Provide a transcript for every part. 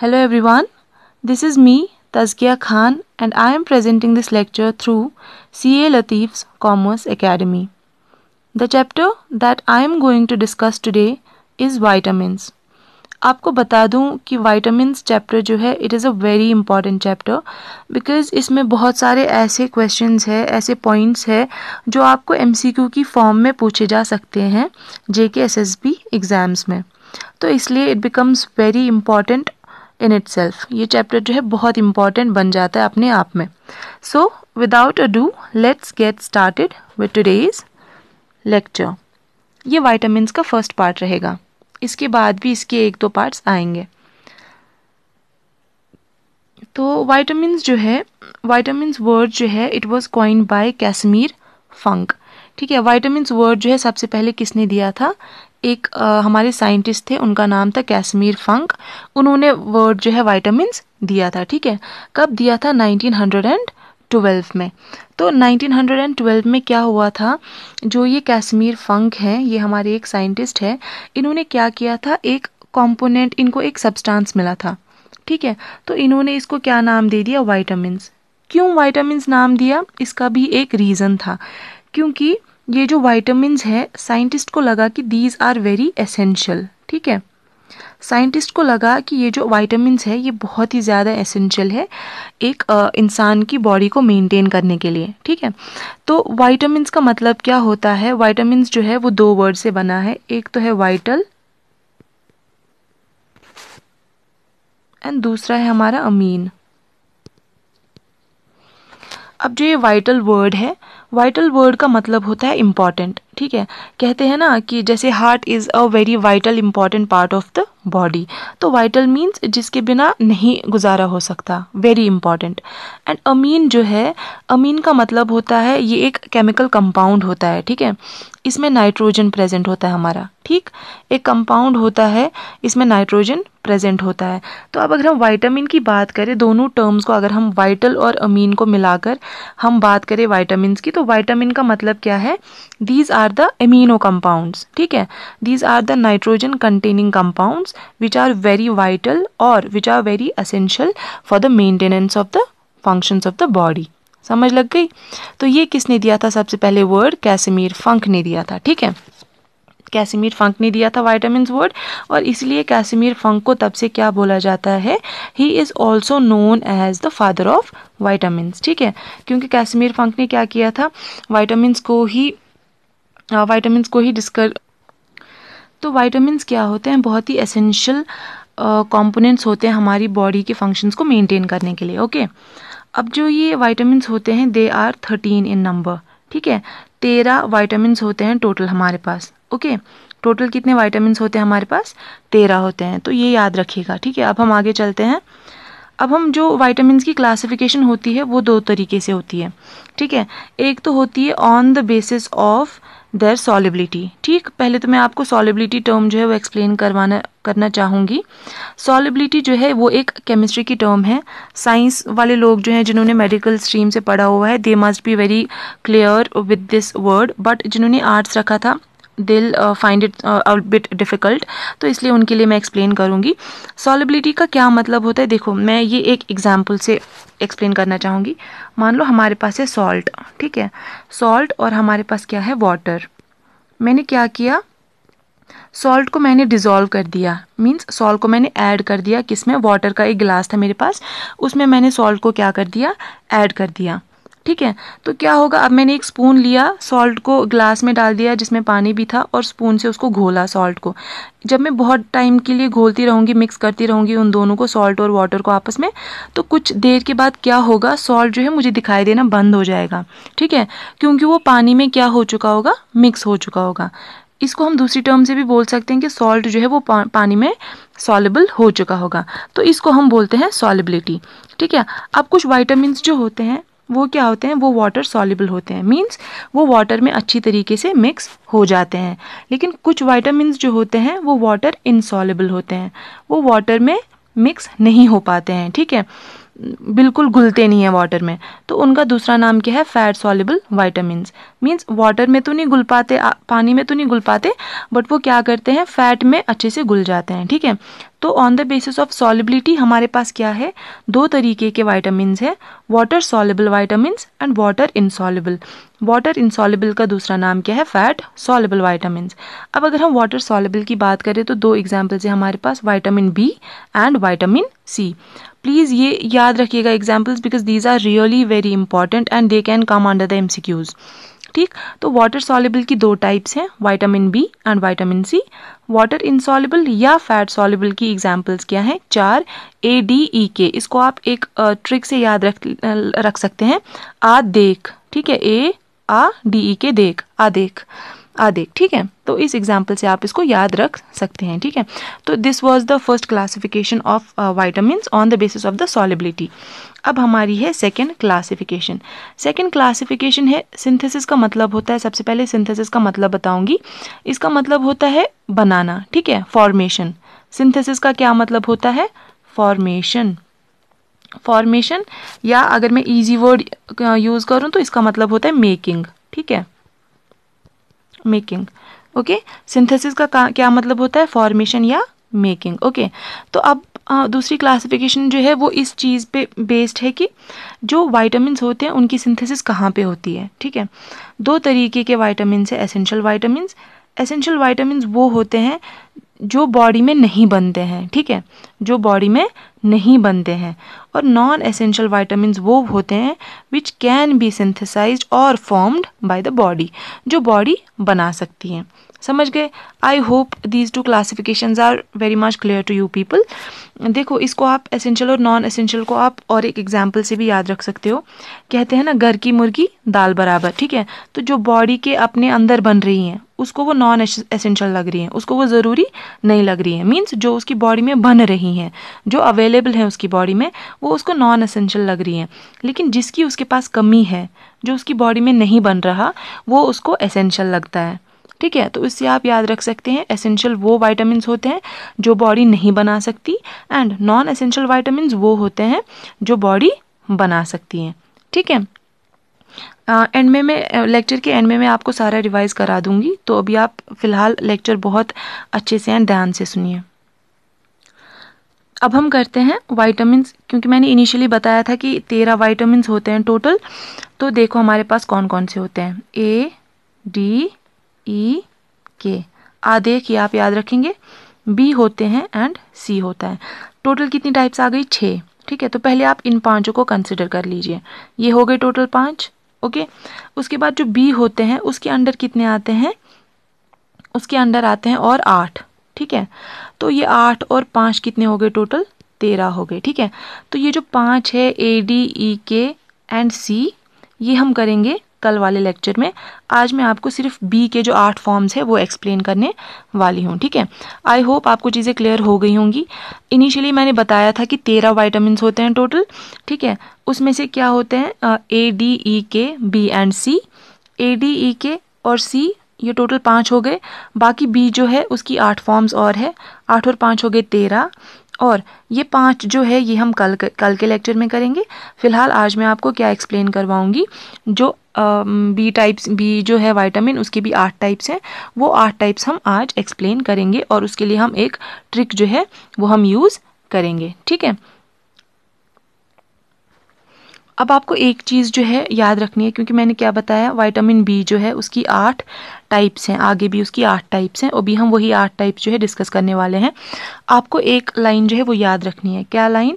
Hello everyone, this is me Tazkia Khan and I am presenting this lecture through CA Latif's Commerce Academy. The chapter that I am going to discuss today is vitamins. आपको बता दूं कि vitamins chapter जो है it is a very important chapter because इसमें बहुत सारे ऐसे क्वेश्चंस है ऐसे पॉइंट्स है जो आपको एमसीक्यू की फॉर्म में पूछे जा सकते हैं जे के एस एस बी एग्ज़ाम्स में तो इसलिए it becomes very important in itself ये चैप्टर जो है बहुत इंपॉर्टेंट बन जाता है अपने आप में so without ado let's get started with today's lecture ये वाइटामस का फर्स्ट पार्ट रहेगा इसके बाद भी इसके एक दो पार्ट्स आएंगे तो वाइटामिन जो है वाइटामिन वर्ड जो है it was coined by Casimir Funk ठीक है वाइटामिन वर्ड जो है सबसे पहले किसने दिया था एक आ, हमारे साइंटिस्ट थे उनका नाम था कैसमीर फंक उन्होंने वर्ड जो है वाइटामिन दिया था ठीक है कब दिया था 1912 में तो 1912 में क्या हुआ था जो ये कैसमीर फंक हैं ये हमारे एक साइंटिस्ट है इन्होंने क्या किया था एक कंपोनेंट इनको एक सब्सटेंस मिला था ठीक है तो इन्होंने इसको क्या नाम दे दिया वाइटामस क्यों वाइटामस नाम दिया इसका भी एक रीज़न था क्योंकि ये जो वाइटामस है साइंटिस्ट को लगा कि दीज आर वेरी एसेंशियल ठीक है साइंटिस्ट को लगा कि ये जो वाइटमिन है ये बहुत ही ज़्यादा एसेंशियल है एक इंसान की बॉडी को मेंटेन करने के लिए ठीक है तो वाइटामस का मतलब क्या होता है वाइटामस जो है वो दो वर्ड से बना है एक तो है वाइटल एंड दूसरा है हमारा अमीन अब जो ये वाइटल वर्ड है वाइटल वर्ड का मतलब होता है इम्पॉर्टेंट ठीक है कहते हैं ना कि जैसे heart is a very vital important part of the body तो वाइटल मीन्स जिसके बिना नहीं गुजारा हो सकता वेरी इम्पॉर्टेंट एंड अमीन जो है अमीन का मतलब होता है ये एक केमिकल कंपाउंड होता है ठीक है इसमें नाइट्रोजन प्रेजेंट होता है हमारा ठीक एक कंपाउंड होता है इसमें नाइट्रोजन प्रेजेंट होता है तो अब अगर हम वाइटामिन की बात करें दोनों टर्म्स को अगर हम वाइटल और अमीन को मिलाकर हम बात करें वाइटामिन की तो तो वाइटामिन का मतलब क्या है these are the amino compounds ठीक है these are the nitrogen containing compounds which are very vital और which are very essential for the maintenance of the functions of the body समझ लग गई तो ये किसने दिया था सबसे पहले वर्ड कैसेमीर फंक ने दिया था ठीक है कैसीमीर फंक ने दिया था वाइटामिन वर्ड और इसलिए कैसीमीर फंक को तब से क्या बोला जाता है he is also known as the father of vitamin ठीक है क्योंकि कैसीमीर फंक ने क्या किया था वाइटामिन को ही वाइटामिन को ही डिस्कर तो वाइटामस क्या होते हैं बहुत ही एसेंशियल कॉम्पोनेंट्स होते हैं हमारी बॉडी के फंक्शंस को मेंटेन करने के लिए ओके okay? अब जो ये वाइटामस होते हैं they are thirteen in number ठीक है तेरह वाइटामिन होते हैं टोटल हमारे पास ओके टोटल कितने वाइटामिन होते हैं हमारे पास तेरह होते हैं तो ये याद रखिएगा ठीक है अब हम आगे चलते हैं अब हम जो वाइटामस की क्लासिफिकेशन होती है वो दो तरीके से होती है ठीक है एक तो होती है on the basis of their solubility ठीक पहले तो मैं आपको सॉलिबिलिटी टर्म जो है वो एक्सप्लेन करवाना करना चाहूँगी सॉलिबिलिटी जो है वो एक केमिस्ट्री की टर्म है साइंस वाले लोग जो हैं जिन्होंने मेडिकल स्ट्रीम से पढ़ा हुआ है they must be very clear with this word but जिन्होंने आर्ट्स रखा था दिल फाइंड इट बिट डिफ़िकल्ट तो इसलिए उनके लिए मैं एक्सप्लेन करूँगी सॉलिबिलिटी का क्या मतलब होता है देखो मैं ये एक एग्ज़ाम्पल से एक्सप्लेन करना चाहूँगी मान लो हमारे पास है सॉल्ट ठीक है सॉल्ट और हमारे पास क्या है वाटर मैंने क्या किया सॉल्ट को मैंने डिज़ोल्व कर दिया मींस सॉल्ट को मैंने ऐड कर दिया किसमें वाटर का एक गिलास था मेरे पास उसमें मैंने सॉल्ट को क्या कर दिया ऐड कर दिया ठीक है तो क्या होगा अब मैंने एक स्पून लिया सॉल्ट को ग्लास में डाल दिया जिसमें पानी भी था और स्पून से उसको घोला सॉल्ट को जब मैं बहुत टाइम के लिए घोलती रहूँगी मिक्स करती रहूँगी उन दोनों को सॉल्ट और वाटर को आपस में तो कुछ देर के बाद क्या होगा सॉल्ट जो है मुझे दिखाई देना बंद हो जाएगा ठीक है क्योंकि वो पानी में क्या हो चुका होगा मिक्स हो चुका होगा इसको हम दूसरी टर्म से भी बोल सकते हैं कि सॉल्ट जो है वो पा, पानी में सॉलेबल हो चुका होगा तो इसको हम बोलते हैं सॉलेबिलिटी ठीक है अब कुछ वाइटामस जो होते हैं वो क्या होते हैं वो वाटर सॉलिबल होते हैं मींस वो वाटर में अच्छी तरीके से मिक्स हो जाते हैं लेकिन कुछ वाइटामस जो होते हैं वो वाटर इनसॉलिबल होते हैं वो वाटर में मिक्स नहीं हो पाते हैं ठीक है बिल्कुल घुलते नहीं है वाटर में तो उनका दूसरा नाम क्या है fat soluble vitamin means water में तो नहीं घुल पाते पानी में तो नहीं घुल पाते बट वो क्या करते हैं फैट में अच्छे से घुल जाते हैं ठीक है तो on the basis of solubility हमारे पास क्या है दो तरीके के वाइटामिन है water soluble vitamin and water insoluble water insoluble का दूसरा नाम क्या है फैट सॉलेबल वाइटामिन अब अगर हम वाटर सॉलेबल की बात करें तो दो एग्जाम्पल्स है हमारे पास vitamin B and vitamin C please ये याद रखिएगा examples because these are really very important and they can come under the M ठीक तो वाटर सॉलेबल की दो टाइप्स हैं vitamin B and vitamin C water insoluble या फैट सॉलेबल की एग्जाम्पल्स क्या हैं चार ए डी ई के इसको आप एक ट्रिक से याद रख रख सकते हैं आ देख ठीक है ए आ डी ई के देख आ देख आधे ठीक है तो इस एग्जाम्पल से आप इसको याद रख सकते हैं ठीक है तो this was the first classification of vitamin on the basis of the solubility अब हमारी है सेकेंड क्लासिफिकेशन सेकेंड क्लासिफिकेशन है सिंथेसिस का मतलब होता है सबसे पहले सिंथेसिस का मतलब बताऊंगी इसका मतलब होता है बनाना ठीक है फॉर्मेशन सिंथेसिस का क्या मतलब होता है फॉर्मेशन फॉर्मेशन या अगर मैं इजी वर्ड यूज़ करूँ तो इसका मतलब होता है मेकिंग ठीक है मेकिंग ओके सिंथेसिस का, क्या मतलब होता है फॉर्मेशन या मेकिंग ओके okay. तो अब आ, दूसरी क्लासिफिकेशन जो है वो इस चीज़ पे बेस्ड है कि जो वाइटामस होते हैं उनकी सिंथेसिस कहाँ पे होती है ठीक है दो तरीके के वाइटामस है एसेंशियल वाइटामिन एसेंशियल वाइटामस वो होते हैं जो बॉडी में नहीं बनते हैं ठीक है जो बॉडी में नहीं बनते हैं और नॉन एसेंशियल वाइटामिन वो होते हैं विच कैन बी सिंथेसाइज और फॉर्म्ड बाय द बॉडी जो बॉडी बना सकती है समझ गए I hope these two classification are very much clear to you people देखो इसको आप एसेंशियल और नॉन एसेंशियल को आप और एक एग्जाम्पल से भी याद रख सकते हो कहते हैं ना घर की मुर्गी दाल बराबर ठीक है तो जो बॉडी के अपने अंदर बन रही हैं उसको वो नॉन एसेंशियल लग रही हैं उसको वो ज़रूरी नहीं लग रही हैं मीन्स जो उसकी बॉडी में बन रही हैं जो अवेलेबल हैं उसकी बॉडी में वो उसको नॉन एसेंशियल लग रही हैं लेकिन जिसकी उसके पास कमी है जो उसकी बॉडी में नहीं बन रहा वो उसको एसेंशियल लगता है ठीक है तो इससे आप याद रख सकते हैं एसेंशियल वो वाइटामस होते हैं जो बॉडी नहीं बना सकती एंड नॉन एसेंशियल वाइटामस वो होते हैं जो बॉडी बना सकती हैं ठीक है एंड में मैं लेक्चर के एंड में मैं आपको सारा रिवाइज़ करा दूंगी तो अभी आप फ़िलहाल लेक्चर बहुत अच्छे से एंड ध्यान से सुनिए अब हम करते हैं वाइटामिन क्योंकि मैंने इनिशियली बताया था कि तेरह वाइटामिन होते हैं टोटल तो देखो हमारे पास कौन कौन से होते हैं ए डी ई के आदेख ये आप याद रखेंगे बी होते हैं एंड सी होता है टोटल कितनी टाइप्स आ गई छः ठीक है तो पहले आप इन पांचों को कंसिडर कर लीजिए ये हो गए टोटल पाँच ओके उसके बाद जो बी होते हैं उसके अंडर कितने आते हैं उसके अंडर आते हैं और आठ ठीक है तो ये आठ और पाँच कितने हो गए टोटल तेरह हो गए ठीक है तो ये जो पाँच है ए डी ई के एंड सी ये हम करेंगे कल वाले लेक्चर में आज मैं आपको सिर्फ बी के जो आठ फॉर्म्स है वो एक्सप्लेन करने वाली हूँ ठीक है आई होप आपको चीज़ें क्लियर हो गई होंगी इनिशियली मैंने बताया था कि तेरह वाइटामिन होते हैं टोटल ठीक है उसमें से क्या होते हैं ए D E K B and C A D E K और सी ये टोटल पाँच हो गए बाकी बी जो है उसकी आठ फॉर्म्स और है आठ और पाँच हो गए तेरह और ये पांच जो है ये हम कल कल के लेक्चर में करेंगे फिलहाल आज मैं आपको क्या एक्सप्लेन करवाऊंगी जो बी टाइप्स बी जो है वाइटामिन उसके भी आठ टाइप्स हैं वो आठ टाइप्स हम आज एक्सप्लेन करेंगे और उसके लिए हम एक ट्रिक जो है वो हम यूज़ करेंगे ठीक है अब आपको एक चीज़ जो है याद रखनी है क्योंकि मैंने क्या बताया वाइटामिन बी जो है उसकी आठ टाइप्स हैं आगे भी उसकी आठ टाइप्स हैं और भी हम वही आठ टाइप्स जो है डिस्कस करने वाले हैं आपको एक लाइन जो है वो याद रखनी है क्या लाइन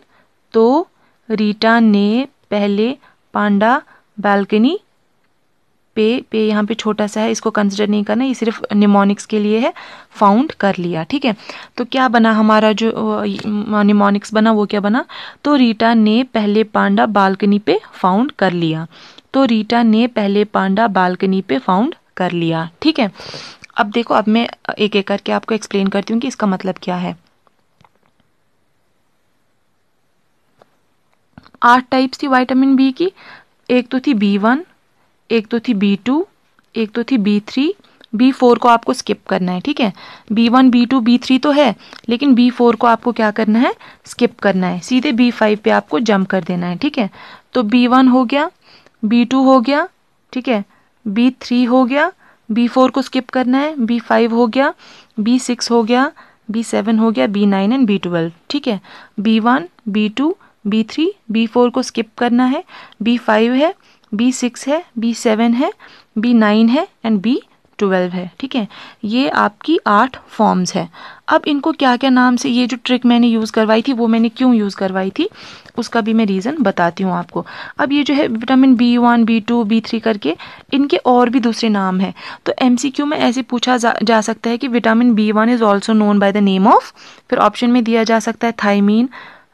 तो रीटा ने पहले पांडा बालकनी पे पे यहाँ पे छोटा सा है इसको कंसिडर नहीं करना ये सिर्फ निमोनिक्स के लिए है फाउंड कर लिया ठीक है तो क्या बना हमारा जो निमोनिक्स बना वो क्या बना तो रीटा ने पहले पांडा बालकनी पे फाउंड कर लिया तो रीटा ने पहले पांडा बालकनी पे फाउंड कर लिया ठीक है अब देखो अब मैं एक एक करके आपको एक्सप्लेन करती हूँ कि इसका मतलब क्या है आठ टाइप्स थी वाइटामिन बी की एक तो थी बी वन एक तो थी बी टू एक तो थी बी थ्री बी फोर को आपको स्किप करना है ठीक है B one B two B three तो है लेकिन बी फोर को आपको क्या करना है स्किप करना है सीधे बी फाइव पर आपको जम्प कर देना है ठीक है तो बी वन हो गया बी टू हो गया ठीक है बी थ्री हो गया बी फोर को स्किप करना है बी फाइव हो गया बी सिक्स हो गया बी सेवन हो गया B nine and B twelve ठीक है B one B two B three B four को स्किप करना है बी फाइव है बी सिक्स है बी सेवन है बी नाइन है एंड बी ट्वेल्व है ठीक है ये आपकी आठ फॉर्म्स है अब इनको क्या क्या नाम से ये जो ट्रिक मैंने यूज़ करवाई थी वो मैंने क्यों यूज़ करवाई थी उसका भी मैं रीज़न बताती हूँ आपको अब ये जो है vitamin B one B two B three करके इनके और भी दूसरे नाम हैं तो एम सी क्यू में ऐसे पूछा जा, जा सकता है कि vitamin B one is also known by the name of फिर ऑप्शन में दिया जा सकता है थाइमीन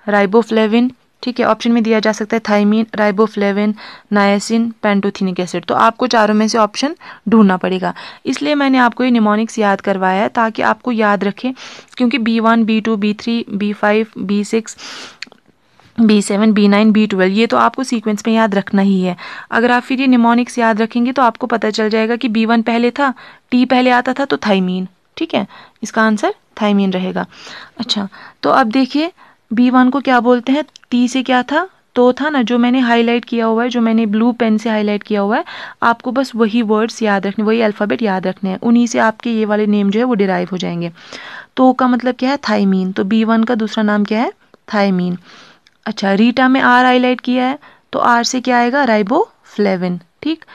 राइबोफ्लेविन ठीक है ऑप्शन में दिया जा सकता है thiamine riboflavin niacin pantothenic acid तो आपको चारों में से ऑप्शन ढूंढना पड़ेगा इसलिए मैंने आपको ये निमोनिक्स याद करवाया है ताकि आपको याद रखें क्योंकि B one B two B three B five B six B seven B nine B twelve ये तो आपको सीक्वेंस में याद रखना ही है अगर आप फिर ये निमोनिक्स याद रखेंगे तो आपको पता चल जाएगा कि बी वन पहले था टी पहले आता था तो थाइमीन ठीक है इसका आंसर थाइमीन रहेगा अच्छा तो अब देखिए बी वन को क्या बोलते हैं टी से क्या था तो था ना जो मैंने हाईलाइट किया हुआ है जो मैंने ब्लू पेन से हाईलाइट किया हुआ है आपको बस वही वर्ड्स याद रखने वही अल्फ़ाबेट याद रखने हैं उन्हीं से आपके ये वाले नेम जो है वो डिराइव हो जाएंगे तो का मतलब क्या है थाइमीन तो बी वन का दूसरा नाम क्या है थाइमीन अच्छा रीटा में आर हाईलाइट किया है तो आर से क्या आएगा राइबो फ्लेविन ठीक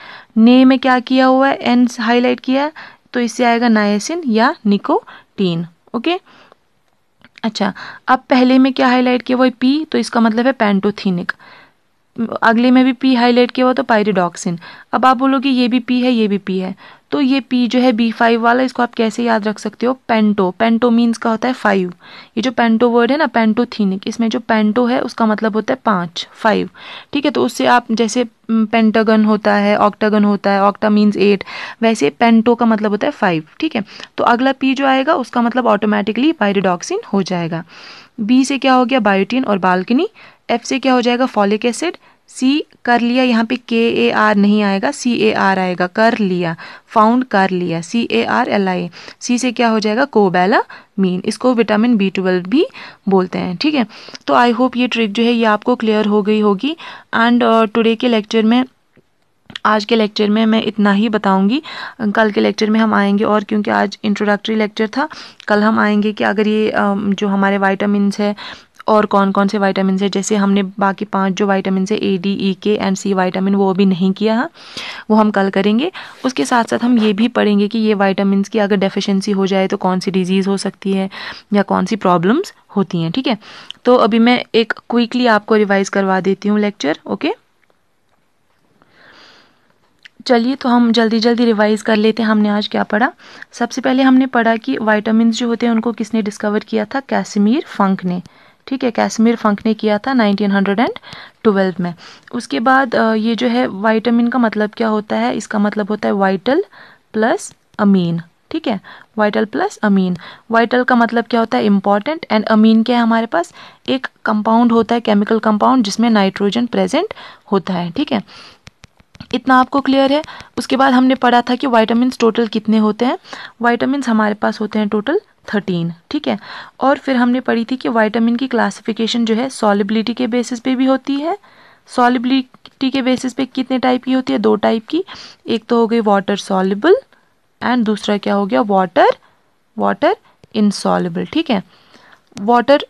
ने में क्या किया हुआ है एन हाईलाइट किया है तो इससे आएगा नायसिन या निकोटीन ओके okay? अच्छा अब पहले में क्या हाईलाइट किया वो पी तो इसका मतलब है पैंटोथीनिक अगले में भी पी हाईलाइट किया हुआ तो पायरिडॉक्सिन अब आप बोलोगे ये भी पी है ये भी पी है तो ये पी जो है बी फाइव वाला इसको आप कैसे याद रख सकते हो पेंटो पेंटो मीन्स का होता है फाइव ये जो पेंटो वर्ड है ना पेंटोथीनिक इसमें जो पेंटो है उसका मतलब होता है पाँच फाइव ठीक है तो उससे आप जैसे पेंटागन होता है ऑक्टागन होता है ऑक्टा मीन्स एट वैसे पेंटो का मतलब होता है फाइव ठीक है तो अगला पी जो आएगा उसका मतलब ऑटोमेटिकली पायरिडॉक्सिन हो जाएगा बी से क्या हो गया बायोटिन और बालकनी एफ से क्या हो जाएगा फॉलिक एसिड सी कर लिया यहाँ पे के ए आर नहीं आएगा सी ए आर आएगा कर लिया फाउंड कर लिया सी ए आर एल आई सी से क्या हो जाएगा कोबेला मीन इसको विटामिन बी ट्वेल्व भी बोलते हैं ठीक है तो आई होप ये ट्रिक जो है ये आपको क्लियर हो गई होगी एंड टुडे uh, के लेक्चर में आज के लेक्चर में मैं इतना ही बताऊंगी कल के लेक्चर में हम आएंगे और क्योंकि आज इंट्रोडक्टरी लेक्चर था कल हम आएंगे कि अगर ये um, जो हमारे वाइटामस है और कौन कौन से वाइटामिन है जैसे हमने बाकी पांच जो वाइटामिन है ए डी ई के एंड सी वाइटामिन वो अभी नहीं किया है वो हम कल करेंगे उसके साथ साथ हम ये भी पढ़ेंगे कि ये वाइटामिन की अगर डेफिशिएंसी हो जाए तो कौन सी डिजीज़ हो सकती है या कौन सी प्रॉब्लम्स होती हैं ठीक है थीके? तो अभी मैं एक क्विकली आपको रिवाइज करवा देती हूँ लेक्चर ओके चलिए तो हम जल्दी जल्दी रिवाइज कर लेते हैं हमने आज क्या पढ़ा सबसे पहले हमने पढ़ा कि वाइटामिन जो होते हैं उनको किसने डिस्कवर किया था कैसमीर फंक ने ठीक है कैसमिर फंक ने किया था 1912 में उसके बाद ये जो है वाइटामिन का मतलब क्या होता है इसका मतलब होता है वाइटल प्लस अमीन ठीक है वाइटल प्लस अमीन वाइटल का मतलब क्या होता है इम्पॉर्टेंट एंड अमीन क्या है हमारे पास एक कंपाउंड होता है केमिकल कंपाउंड जिसमें नाइट्रोजन प्रेजेंट होता है ठीक है इतना आपको क्लियर है उसके बाद हमने पढ़ा था कि वाइटामस टोटल कितने होते हैं वाइटामस हमारे पास होते हैं टोटल थर्टीन ठीक है और फिर हमने पढ़ी थी कि वाइटामिन की क्लासिफिकेशन जो है सॉलिबिलिटी के बेसिस पे भी होती है सॉलिबिलिटी के बेसिस पे कितने टाइप की होती है दो टाइप की एक तो हो गई वाटर सॉलिबल एंड दूसरा क्या हो गया वाटर वाटर इनसॉलिबल ठीक है वाटर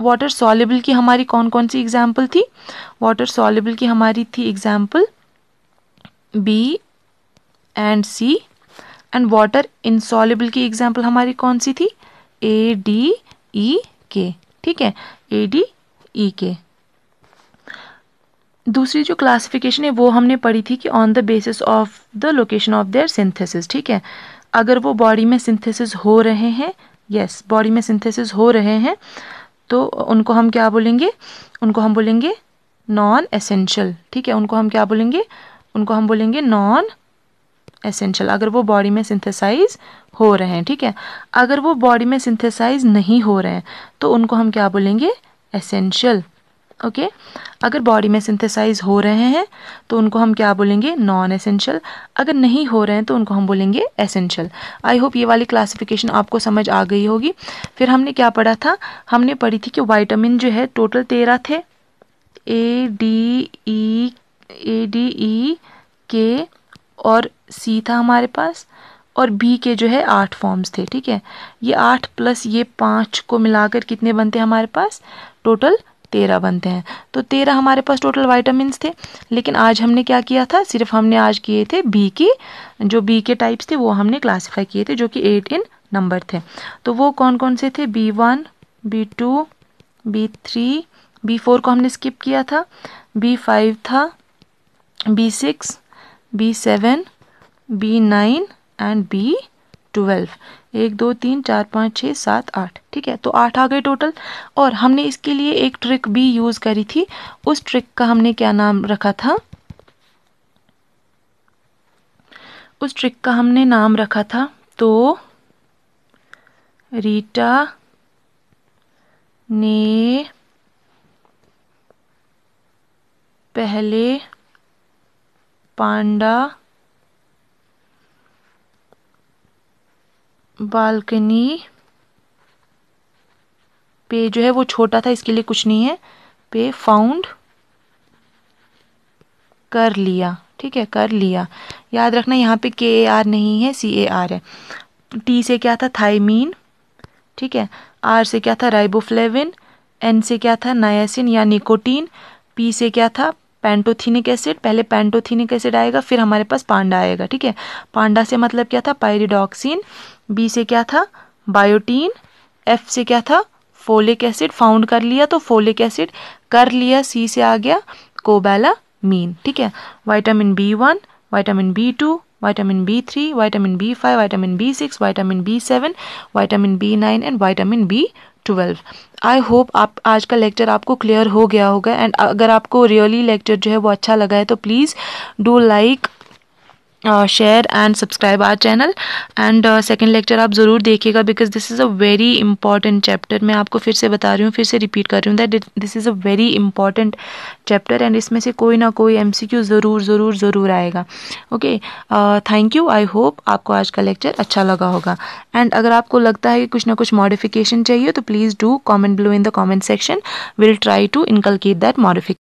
वाटर सॉलिबल की हमारी कौन कौन सी एग्जाम्पल थी वाटर सॉलिबल की हमारी थी example B and C and water insoluble की एग्जाम्पल हमारी कौन सी थी ए डी ई के ठीक है ए डी ई के दूसरी जो क्लासिफिकेशन है वो हमने पढ़ी थी कि on the basis of the location of their synthesis ठीक है अगर वो बॉडी में सिंथेसिस हो रहे हैं यस बॉडी में सिंथेसिस हो रहे हैं तो उनको हम क्या बोलेंगे उनको हम बोलेंगे नॉन एसेंशियल ठीक है उनको हम क्या बोलेंगे उनको हम बोलेंगे नॉन एसेंशियल अगर वो बॉडी में सिंथेसाइज हो रहे हैं ठीक है अगर वो बॉडी में सिंथेसाइज नहीं हो रहे हैं तो उनको हम क्या बोलेंगे एसेंशियल ओके okay? अगर बॉडी में सिंथेसाइज हो रहे हैं तो उनको हम क्या बोलेंगे नॉन एसेंशियल अगर नहीं हो रहे हैं तो उनको हम बोलेंगे एसेंशियल आई होप ये वाली क्लासिफिकेशन आपको समझ आ गई होगी फिर हमने क्या पढ़ा था हमने पढ़ी थी कि वाइटामिन जो है टोटल तेरह थे ए डी ई ए डी ई के और सी था हमारे पास और बी के जो है आठ फॉर्म्स थे ठीक है ये आठ प्लस ये पाँच को मिलाकर कितने बनते हैं हमारे पास टोटल तेरह बनते हैं तो तेरह हमारे पास टोटल वाइटामस थे लेकिन आज हमने क्या किया था सिर्फ हमने आज किए थे बी की जो बी के टाइप्स थे वो हमने क्लासीफाई किए थे जो कि एट इन नंबर थे तो वो कौन कौन से थे B one B two B three B four को हमने स्किप किया था बी फाइव था B6, B7, B9 and B twelve एक दो तीन चार पाँच छः सात आठ ठीक है तो आठ आ गए टोटल और हमने इसके लिए एक ट्रिक भी यूज़ करी थी उस ट्रिक का हमने क्या नाम रखा था उस ट्रिक का हमने नाम रखा था तो रीटा ने पहले पांडा बालकनी पे जो है वो छोटा था इसके लिए कुछ नहीं है पे फाउंड कर लिया ठीक है कर लिया याद रखना यहाँ पे के ए आर नहीं है सी ए आर है टी से क्या था थाइमीन ठीक है आर से क्या था राइबोफ्लेविन एन से क्या था नायासिन या निकोटीन पी से क्या था पैंटोथिनिक एसिड पहले पेंटोथीनिक एसिड आएगा फिर हमारे पास पांडा आएगा ठीक है पांडा से मतलब क्या था पायरिडॉक्सिन बी से क्या था बायोटीन एफ से क्या था फोलिक एसिड फाउंड कर लिया तो फोलिक एसिड कर लिया सी से आ गया कोबेला मीन ठीक है vitamin B one vitamin B two vitamin B3, vitamin B5, vitamin B6, vitamin B7, vitamin B9 and vitamin B12. I hope आप आज का लेक्चर आपको क्लियर हो गया होगा एंड अगर आपको रियली really लेक्चर जो है वो अच्छा लगा है तो please do like share and subscribe our channel and second lecture आप ज़रूर देखिएगा because this is a very important chapter मैं आपको फिर से बता रही हूँ फिर से रिपीट कर रही हूँ that this is a very important chapter and इसमें से कोई ना कोई एम ज़रूर ज़रूर ज़रूर आएगा okay thank you I hope आपको आज का लेक्चर अच्छा लगा होगा एंड अगर आपको लगता है कि कुछ ना कुछ मॉडिफिकेशन चाहिए तो please do comment below in the comment section will try to inculcate that मॉडिफिक